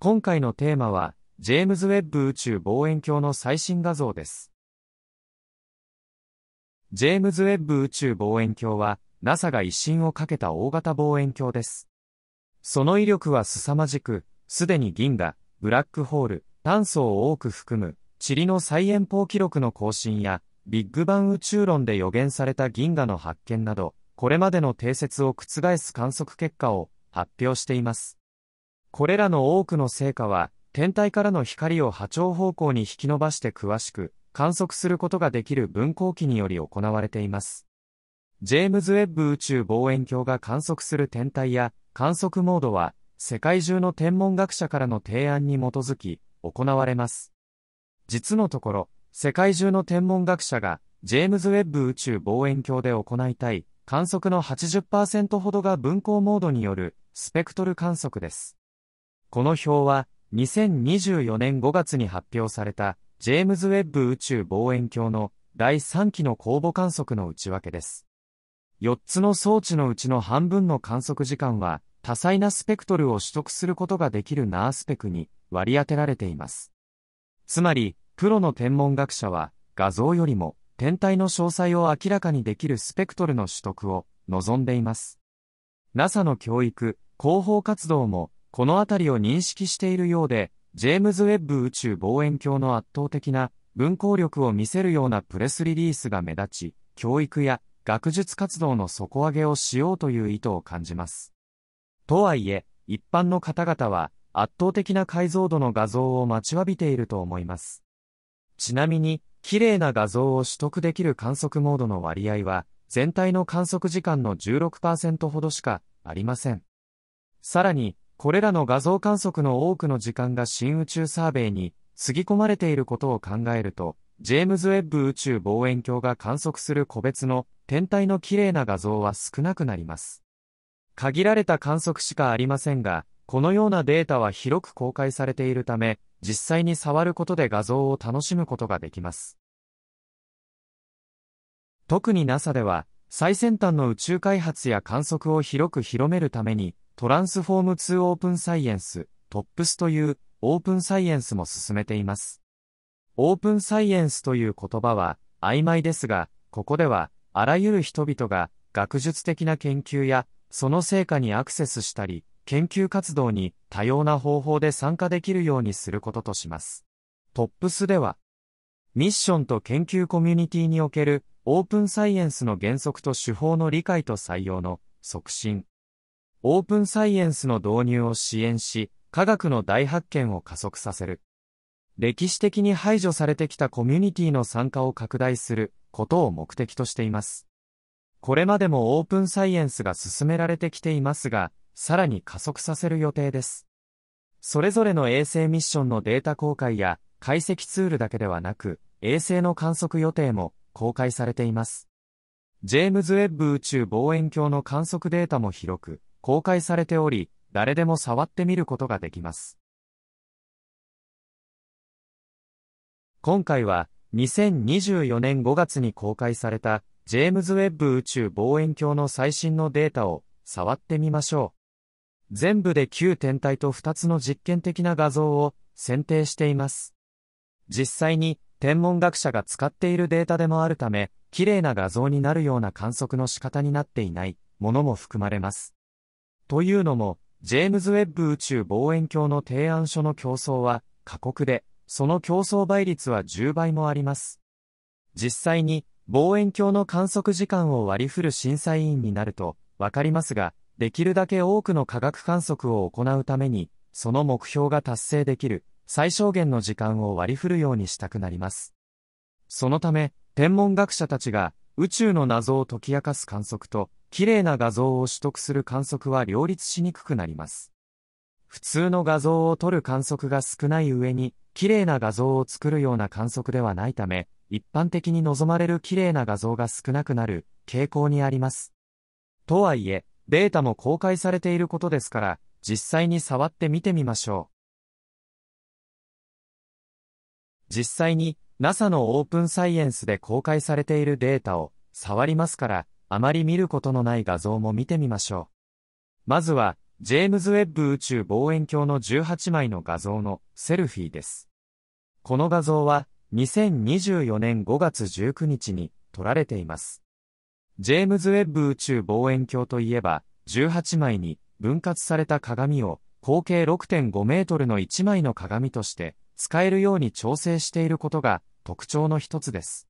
今回のテーマは、ジェームズ・ウェッブ宇宙望遠鏡の最新画像です。ジェームズ・ウェッブ宇宙望遠鏡は、NASA が一新をかけた大型望遠鏡です。その威力は凄まじく、すでに銀河、ブラックホール、炭素を多く含む、塵の再遠方記録の更新や、ビッグバン宇宙論で予言された銀河の発見など、これまでの定説を覆す観測結果を発表しています。これらの多くの成果は、天体からの光を波長方向に引き伸ばして詳しく観測することができる分光器により行われています。ジェームズ・ウェッブ宇宙望遠鏡が観測する天体や観測モードは、世界中の天文学者からの提案に基づき行われます。実のところ、世界中の天文学者が、ジェームズ・ウェッブ宇宙望遠鏡で行いたい観測の80%ほどが分光モードによるスペクトル観測です。この表は、2024年5月に発表された、ジェームズ・ウェッブ宇宙望遠鏡の第3期の公募観測の内訳です。4つの装置のうちの半分の観測時間は、多彩なスペクトルを取得することができるナースペクに割り当てられています。つまり、プロの天文学者は、画像よりも天体の詳細を明らかにできるスペクトルの取得を望んでいます。NASA の教育、広報活動もこの辺りを認識しているようで、ジェームズ・ウェッブ宇宙望遠鏡の圧倒的な文光力を見せるようなプレスリリースが目立ち、教育や学術活動の底上げをしようという意図を感じます。とはいえ、一般の方々は圧倒的な解像度の画像を待ちわびていると思います。ちなみに、綺麗な画像を取得できる観測モードの割合は、全体の観測時間の16%ほどしかありません。さらに、これらの画像観測の多くの時間が新宇宙サーベイに過ぎ込まれていることを考えると、ジェームズ・ウェッブ宇宙望遠鏡が観測する個別の天体の綺麗な画像は少なくなります。限られた観測しかありませんが、このようなデータは広く公開されているため、実際に触ることで画像を楽しむことができます。特に NASA では、最先端の宇宙開発や観測を広く広めるために、トランスフォーム2オープンサイエンス、トップスというオープンサイエンスも進めています。オープンサイエンスという言葉は曖昧ですが、ここではあらゆる人々が学術的な研究やその成果にアクセスしたり、研究活動に多様な方法で参加できるようにすることとします。トップスでは、ミッションと研究コミュニティにおけるオープンサイエンスの原則と手法の理解と採用の促進、オープンサイエンスの導入を支援し、科学の大発見を加速させる。歴史的に排除されてきたコミュニティの参加を拡大することを目的としています。これまでもオープンサイエンスが進められてきていますが、さらに加速させる予定です。それぞれの衛星ミッションのデータ公開や解析ツールだけではなく、衛星の観測予定も公開されています。ジェームズ・ウェッブ宇宙望遠鏡の観測データも広く、公開されており、誰でも触ってみることができます。今回は、2024年5月に公開された、ジェームズ・ウェッブ宇宙望遠鏡の最新のデータを触ってみましょう。全部で9天体と2つの実験的な画像を選定しています。実際に天文学者が使っているデータでもあるため、綺麗な画像になるような観測の仕方になっていないものも含まれます。というのも、ジェームズ・ウェッブ宇宙望遠鏡の提案書の競争は過酷で、その競争倍率は10倍もあります。実際に、望遠鏡の観測時間を割り振る審査委員になると、わかりますが、できるだけ多くの科学観測を行うために、その目標が達成できる、最小限の時間を割り振るようにしたくなります。そのため、天文学者たちが、宇宙の謎を解き明かす観測と、綺麗な画像を取得する観測は両立しにくくなります。普通の画像を撮る観測が少ない上に、綺麗な画像を作るような観測ではないため、一般的に望まれる綺麗な画像が少なくなる傾向にあります。とはいえ、データも公開されていることですから、実際に触って見てみましょう。実際に NASA のオープンサイエンスで公開されているデータを触りますから、あまり見ることのない画像も見てみましょう。まずは、ジェームズ・ウェッブ宇宙望遠鏡の18枚の画像のセルフィーです。この画像は、2024年5月19日に撮られています。ジェームズ・ウェッブ宇宙望遠鏡といえば、18枚に分割された鏡を合計6.5メートルの1枚の鏡として使えるように調整していることが特徴の一つです。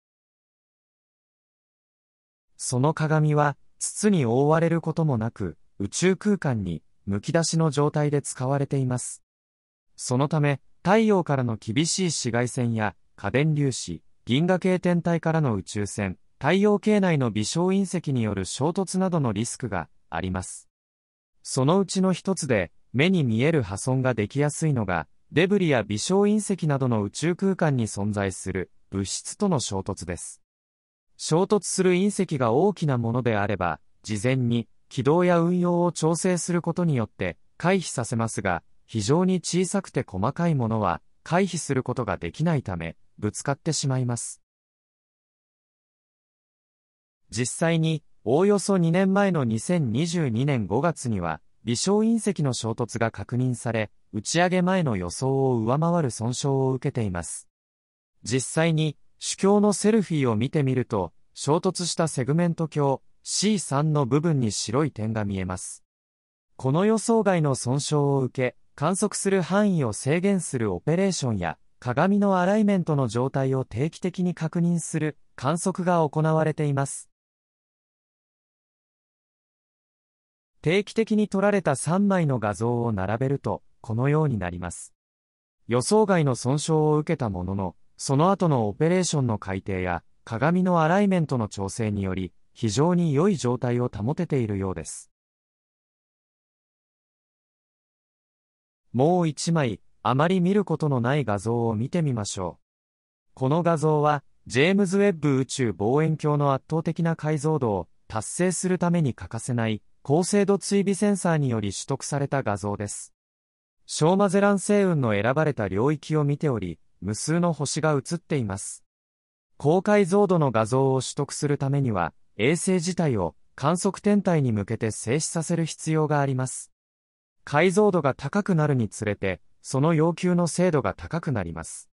その鏡は、筒に覆われることもなく、宇宙空間に、むき出しの状態で使われています。そのため、太陽からの厳しい紫外線や、家電粒子、銀河系天体からの宇宙船、太陽系内の微小隕石による衝突などのリスクがあります。そのうちの一つで、目に見える破損ができやすいのが、デブリや微小隕石などの宇宙空間に存在する物質との衝突です。衝突する隕石が大きなものであれば、事前に軌道や運用を調整することによって回避させますが、非常に小さくて細かいものは回避することができないため、ぶつかってしまいます。実際に、おおよそ2年前の2022年5月には、微小隕石の衝突が確認され、打ち上げ前の予想を上回る損傷を受けています。実際に、主教のセルフィーを見てみると、衝突したセグメント鏡 C3 の部分に白い点が見えます。この予想外の損傷を受け、観測する範囲を制限するオペレーションや、鏡のアライメントの状態を定期的に確認する観測が行われています。定期的に撮られた3枚の画像を並べると、このようになります。予想外の損傷を受けたものの、その後のオペレーションの改定や、鏡のアライメントの調整により、非常に良い状態を保てているようです。もう一枚、あまり見ることのない画像を見てみましょう。この画像は、ジェームズ・ウェッブ宇宙望遠鏡の圧倒的な解像度を達成するために欠かせない、高精度追尾センサーにより取得された画像です。ショーマゼラン星雲の選ばれた領域を見ており、無数の星が映っています。高解像度の画像を取得するためには、衛星自体を観測天体に向けて静止させる必要があります。解像度が高くなるにつれて、その要求の精度が高くなります。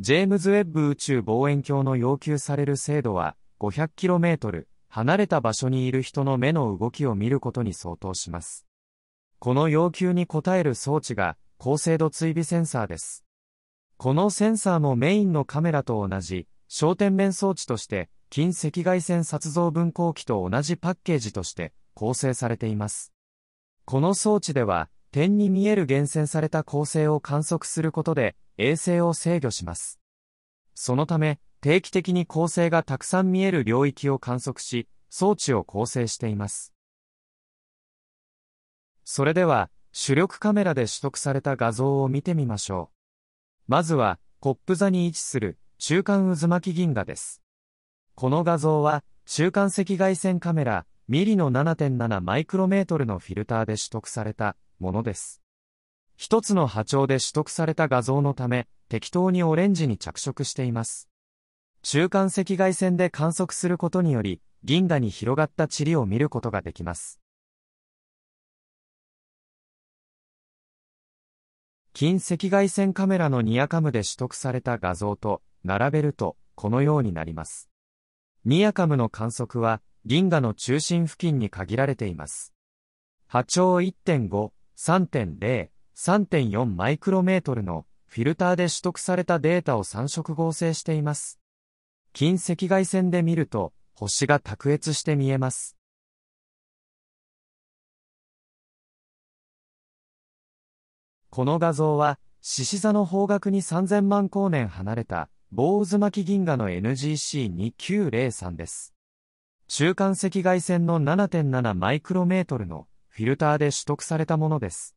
ジェームズ・ウェッブ宇宙望遠鏡の要求される精度は、500km 離れた場所にいる人の目の動きを見ることに相当します。この要求に応える装置が高精度追尾センサーです。このセンサーもメインのカメラと同じ焦点面装置として近赤外線撮像分光器と同じパッケージとして構成されています。この装置では点に見える厳選された構成を観測することで衛星を制御します。そのため定期的に構成がたくさん見える領域を観測し装置を構成しています。それでは、主力カメラで取得された画像を見てみましょう。まずは、コップ座に位置する、中間渦巻き銀河です。この画像は、中間赤外線カメラ、ミリの7.7マイクロメートルのフィルターで取得されたものです。一つの波長で取得された画像のため、適当にオレンジに着色しています。中間赤外線で観測することにより、銀河に広がった塵を見ることができます。近赤外線カメラのニアカムで取得された画像と並べるとこのようになります。ニアカムの観測は銀河の中心付近に限られています。波長1.5、3.0、3.4マイクロメートルのフィルターで取得されたデータを3色合成しています。近赤外線で見ると星が卓越して見えます。この画像は、獅子座の方角に3000万光年離れた、棒渦巻銀河の NGC2903 です。中間赤外線の7.7マイクロメートルのフィルターで取得されたものです。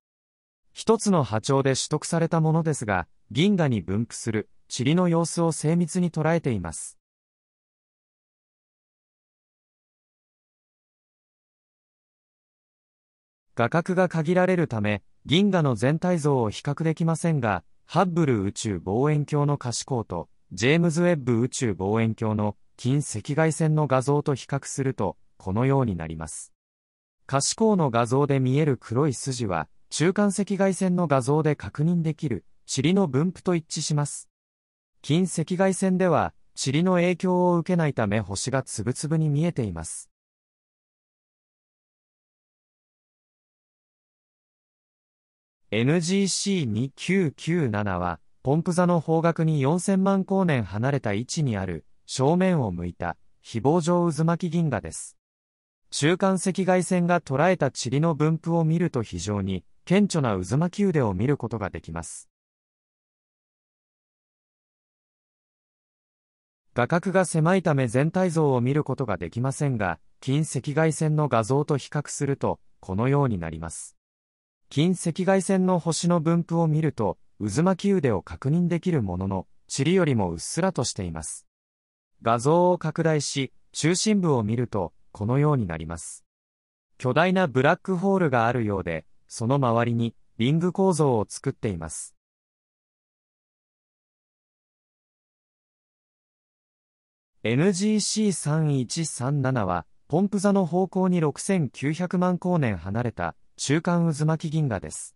一つの波長で取得されたものですが、銀河に分布する塵の様子を精密に捉えています。画角が限られるため、銀河の全体像を比較できませんが、ハッブル宇宙望遠鏡の可視光と、ジェームズ・ウェッブ宇宙望遠鏡の近赤外線の画像と比較すると、このようになります。可視光の画像で見える黒い筋は、中間赤外線の画像で確認できる塵の分布と一致します。近赤外線では、塵の影響を受けないため星がつぶつぶに見えています。NGC2997 は、ポンプ座の方角に4000万光年離れた位置にある、正面を向いた、非棒状渦巻き銀河です。中間赤外線が捉えた塵の分布を見ると非常に、顕著な渦巻き腕を見ることができます。画角が狭いため全体像を見ることができませんが、近赤外線の画像と比較すると、このようになります。近赤外線の星の分布を見ると、渦巻き腕を確認できるものの、塵よりもうっすらとしています。画像を拡大し、中心部を見ると、このようになります。巨大なブラックホールがあるようで、その周りにリング構造を作っています。NGC3137 は、ポンプ座の方向に6900万光年離れた中間渦巻き銀河です。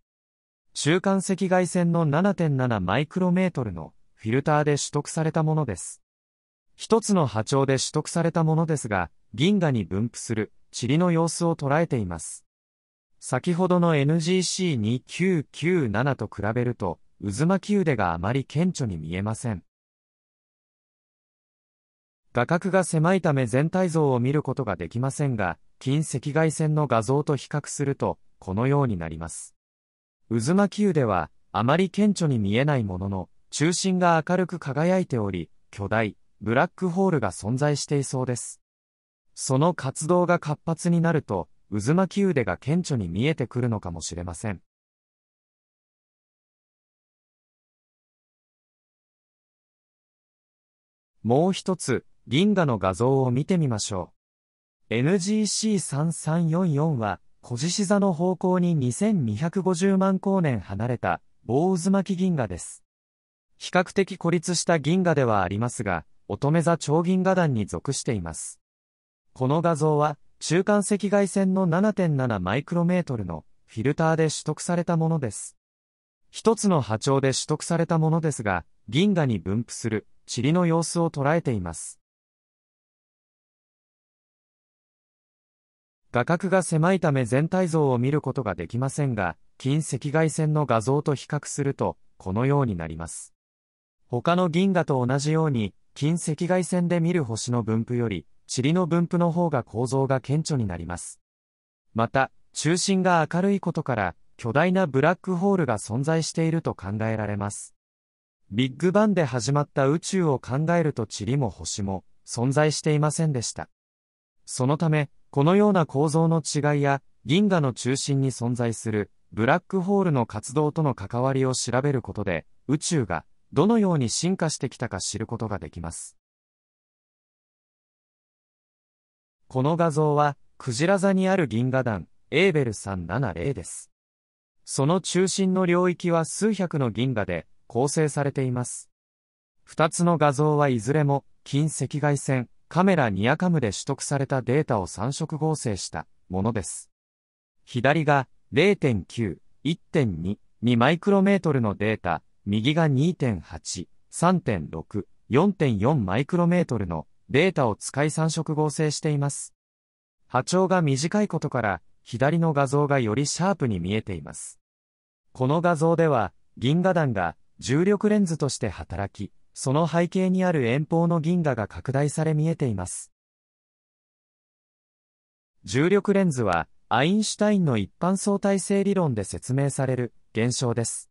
中間赤外線の7.7マイクロメートルのフィルターで取得されたものです。一つの波長で取得されたものですが、銀河に分布する塵の様子を捉えています。先ほどの NGC2997 と比べると、渦巻き腕があまり顕著に見えません。画角が狭いため全体像を見ることができませんが、近赤外線の画像と比較すると、このようになります。渦巻き湯では、あまり顕著に見えないものの、中心が明るく輝いており、巨大、ブラックホールが存在していそうです。その活動が活発になると、渦巻き腕が顕著に見えてくるのかもしれません。もう一つ、銀河の画像を見てみましょう。NGC3344 は、小獅子座の方向に2250万光年離れた棒渦巻銀河です。比較的孤立した銀河ではありますが、乙女座超銀河団に属しています。この画像は、中間赤外線の7.7マイクロメートルのフィルターで取得されたものです。一つの波長で取得されたものですが、銀河に分布する塵の様子を捉えています。画角が狭いため全体像を見ることができませんが、近赤外線の画像と比較すると、このようになります。他の銀河と同じように、近赤外線で見る星の分布より、塵の分布の方が構造が顕著になります。また、中心が明るいことから、巨大なブラックホールが存在していると考えられます。ビッグバンで始まった宇宙を考えると塵も星も存在していませんでした。そのため、このような構造の違いや、銀河の中心に存在するブラックホールの活動との関わりを調べることで、宇宙がどのように進化してきたか知ることができます。この画像は、クジラ座にある銀河団、エーベル370です。その中心の領域は数百の銀河で構成されています。二つの画像はいずれも近赤外線、カメラニアカムで取得されたデータを3色合成したものです。左が0.9、1.2、2マイクロメートルのデータ、右が2.8、3.6、4.4マイクロメートルのデータを使い3色合成しています。波長が短いことから、左の画像がよりシャープに見えています。この画像では、銀河団が重力レンズとして働き、その背景にある遠方の銀河が拡大され見えています。重力レンズは、アインシュタインの一般相対性理論で説明される現象です。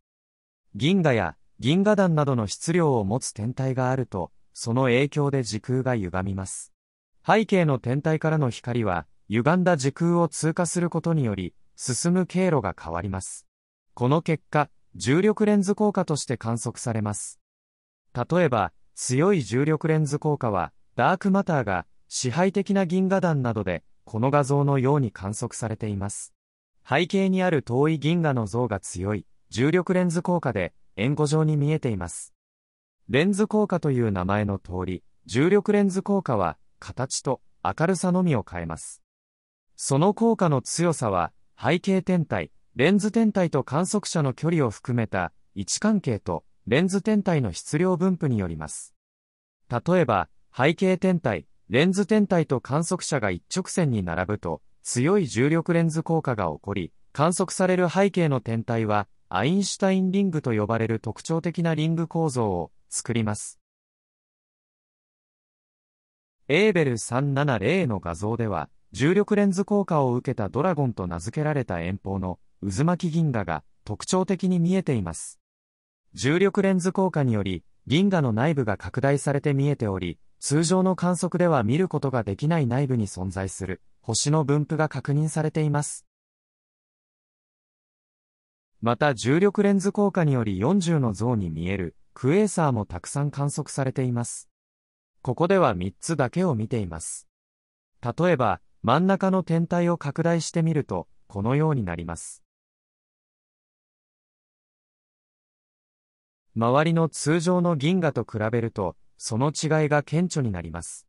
銀河や銀河団などの質量を持つ天体があると、その影響で時空が歪みます。背景の天体からの光は、歪んだ時空を通過することにより、進む経路が変わります。この結果、重力レンズ効果として観測されます。例えば、強い重力レンズ効果は、ダークマターが支配的な銀河団などで、この画像のように観測されています。背景にある遠い銀河の像が強い、重力レンズ効果で、円弧状に見えています。レンズ効果という名前の通り、重力レンズ効果は、形と明るさのみを変えます。その効果の強さは、背景天体、レンズ天体と観測者の距離を含めた位置関係とレンズ天体の質量分布によります。例えば、背景天体、レンズ天体と観測者が一直線に並ぶと、強い重力レンズ効果が起こり、観測される背景の天体は、アインシュタインリングと呼ばれる特徴的なリング構造を作ります。エーベル370の画像では、重力レンズ効果を受けたドラゴンと名付けられた遠方の渦巻き銀河が特徴的に見えています。重力レンズ効果により、銀河の内部が拡大されて見えており、通常の観測では見ることができない内部に存在する星の分布が確認されています。また重力レンズ効果により40の像に見えるクエーサーもたくさん観測されています。ここでは3つだけを見ています。例えば、真ん中の天体を拡大してみると、このようになります。周りの通常の銀河と比べると、その違いが顕著になります。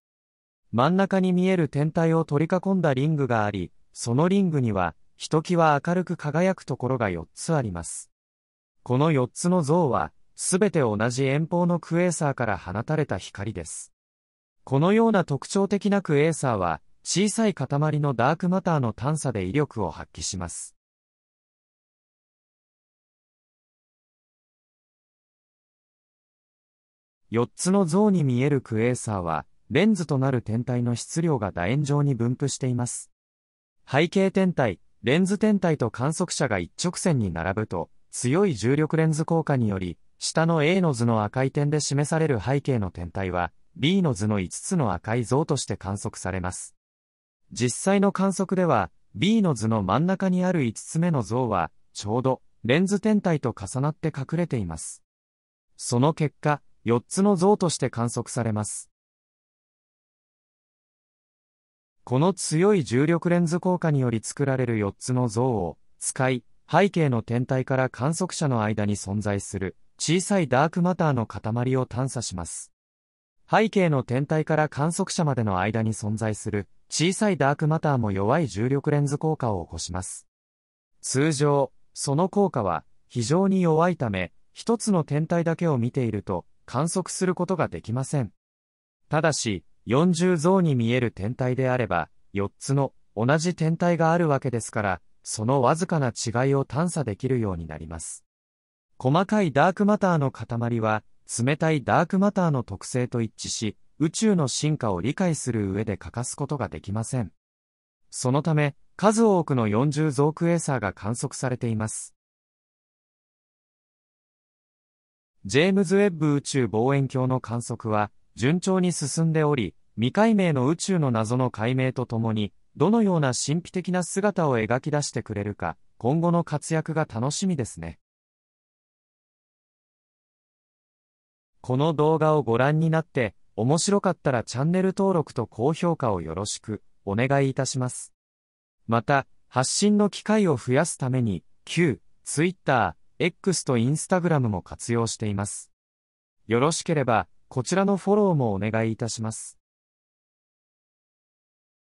真ん中に見える天体を取り囲んだリングがあり、そのリングには、ひときわ明るく輝くところが4つあります。この4つの像は、すべて同じ遠方のクエーサーから放たれた光です。このような特徴的なクエーサーは、小さい塊のダークマターの探査で威力を発揮します。4つの像に見えるクエーサーは、レンズとなる天体の質量が楕円状に分布しています。背景天体、レンズ天体と観測者が一直線に並ぶと、強い重力レンズ効果により、下の A の図の赤い点で示される背景の天体は、B の図の5つの赤い像として観測されます。実際の観測では、B の図の真ん中にある5つ目の像は、ちょうど、レンズ天体と重なって隠れています。その結果、4つの像として観測されます。この強い重力レンズ効果により作られる4つの像を使い、背景の天体から観測者の間に存在する小さいダークマターの塊を探査します。背景の天体から観測者までの間に存在する小さいダークマターも弱い重力レンズ効果を起こします。通常、その効果は非常に弱いため、一つの天体だけを見ていると観測することができません。ただし、40像に見える天体であれば、4つの同じ天体があるわけですから、そのわずかな違いを探査できるようになります。細かいダークマターの塊は、冷たいダークマターの特性と一致し、宇宙の進化を理解する上で欠かすことができません。そのため、数多くの40ゾークエーサーが観測されています。ジェームズ・ウェッブ宇宙望遠鏡の観測は、順調に進んでおり、未解明の宇宙の謎の解明とともに、どのような神秘的な姿を描き出してくれるか、今後の活躍が楽しみですね。この動画をご覧になって、面白かったらチャンネル登録と高評価をよろしくお願いいたします。また、発信の機会を増やすために、旧 Twitter、X と Instagram も活用しています。よろしければ、こちらのフォローもお願いいたします。